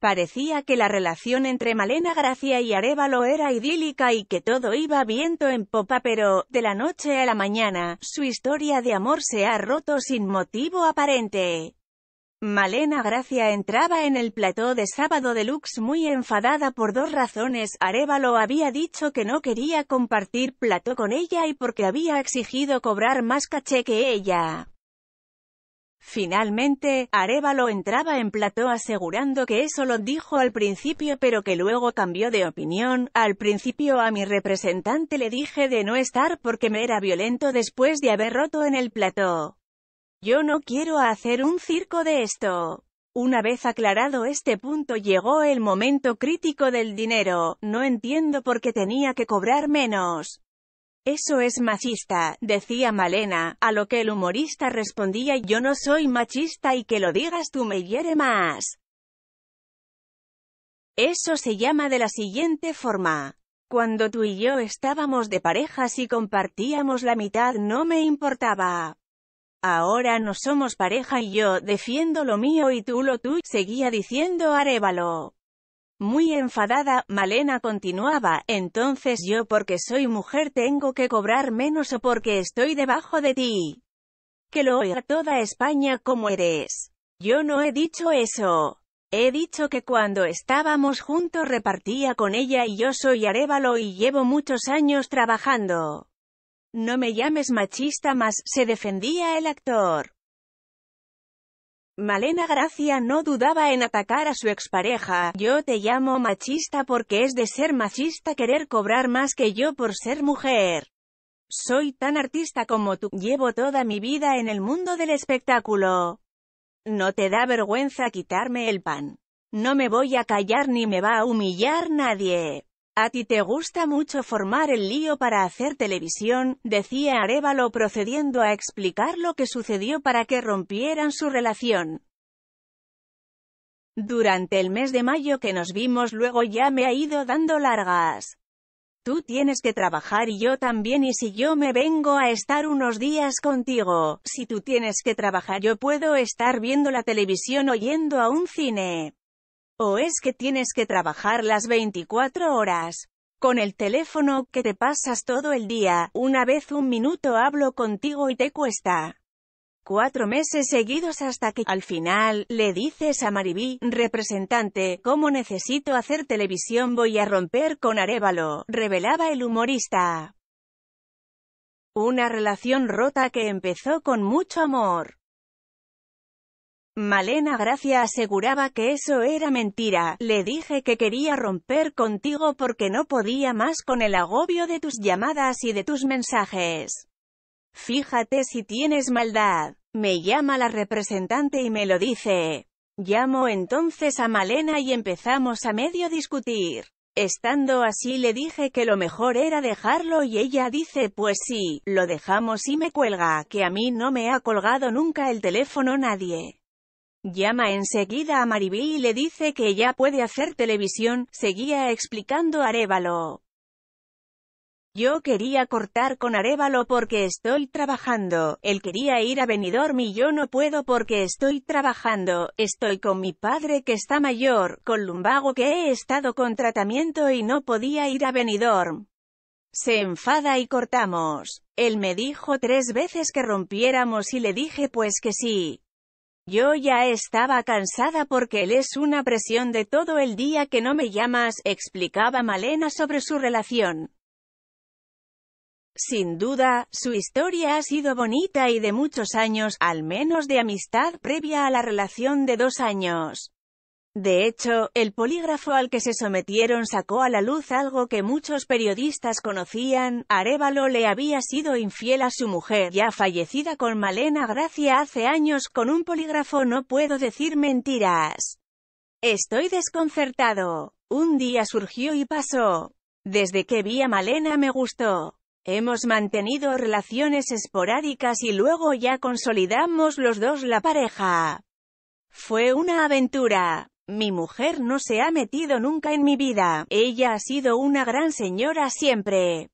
Parecía que la relación entre Malena Gracia y Arevalo era idílica y que todo iba viento en popa pero, de la noche a la mañana, su historia de amor se ha roto sin motivo aparente. Malena Gracia entraba en el plató de Sábado Deluxe muy enfadada por dos razones. Arevalo había dicho que no quería compartir plató con ella y porque había exigido cobrar más caché que ella. Finalmente, Arevalo entraba en plató asegurando que eso lo dijo al principio pero que luego cambió de opinión. Al principio a mi representante le dije de no estar porque me era violento después de haber roto en el plató. Yo no quiero hacer un circo de esto. Una vez aclarado este punto llegó el momento crítico del dinero, no entiendo por qué tenía que cobrar menos. Eso es machista, decía Malena, a lo que el humorista respondía yo no soy machista y que lo digas tú me hiere más. Eso se llama de la siguiente forma. Cuando tú y yo estábamos de parejas y compartíamos la mitad no me importaba. Ahora no somos pareja y yo defiendo lo mío y tú lo tuyo, seguía diciendo Arevalo. Muy enfadada, Malena continuaba, entonces yo porque soy mujer tengo que cobrar menos o porque estoy debajo de ti. Que lo oiga toda España como eres. Yo no he dicho eso. He dicho que cuando estábamos juntos repartía con ella y yo soy arévalo y llevo muchos años trabajando. No me llames machista más, se defendía el actor. Malena Gracia no dudaba en atacar a su expareja. Yo te llamo machista porque es de ser machista querer cobrar más que yo por ser mujer. Soy tan artista como tú. Llevo toda mi vida en el mundo del espectáculo. No te da vergüenza quitarme el pan. No me voy a callar ni me va a humillar nadie. A ti te gusta mucho formar el lío para hacer televisión, decía Arevalo procediendo a explicar lo que sucedió para que rompieran su relación. Durante el mes de mayo que nos vimos luego ya me ha ido dando largas. Tú tienes que trabajar y yo también y si yo me vengo a estar unos días contigo, si tú tienes que trabajar yo puedo estar viendo la televisión oyendo a un cine. ¿O es que tienes que trabajar las 24 horas? Con el teléfono, que te pasas todo el día, una vez un minuto hablo contigo y te cuesta. Cuatro meses seguidos hasta que, al final, le dices a Maribí, representante, ¿cómo necesito hacer televisión? Voy a romper con Arevalo, revelaba el humorista. Una relación rota que empezó con mucho amor. Malena Gracia aseguraba que eso era mentira, le dije que quería romper contigo porque no podía más con el agobio de tus llamadas y de tus mensajes. Fíjate si tienes maldad. Me llama la representante y me lo dice. Llamo entonces a Malena y empezamos a medio discutir. Estando así le dije que lo mejor era dejarlo y ella dice pues sí, lo dejamos y me cuelga, que a mí no me ha colgado nunca el teléfono nadie. Llama enseguida a Maribí y le dice que ya puede hacer televisión, seguía explicando Arevalo. Yo quería cortar con Arevalo porque estoy trabajando, él quería ir a Benidorm y yo no puedo porque estoy trabajando, estoy con mi padre que está mayor, con lumbago que he estado con tratamiento y no podía ir a Benidorm. Se enfada y cortamos. Él me dijo tres veces que rompiéramos y le dije pues que sí. Yo ya estaba cansada porque él es una presión de todo el día que no me llamas, explicaba Malena sobre su relación. Sin duda, su historia ha sido bonita y de muchos años, al menos de amistad previa a la relación de dos años. De hecho, el polígrafo al que se sometieron sacó a la luz algo que muchos periodistas conocían, Arevalo le había sido infiel a su mujer, ya fallecida con Malena Gracia hace años, con un polígrafo no puedo decir mentiras. Estoy desconcertado. Un día surgió y pasó. Desde que vi a Malena me gustó. Hemos mantenido relaciones esporádicas y luego ya consolidamos los dos la pareja. Fue una aventura. Mi mujer no se ha metido nunca en mi vida. Ella ha sido una gran señora siempre.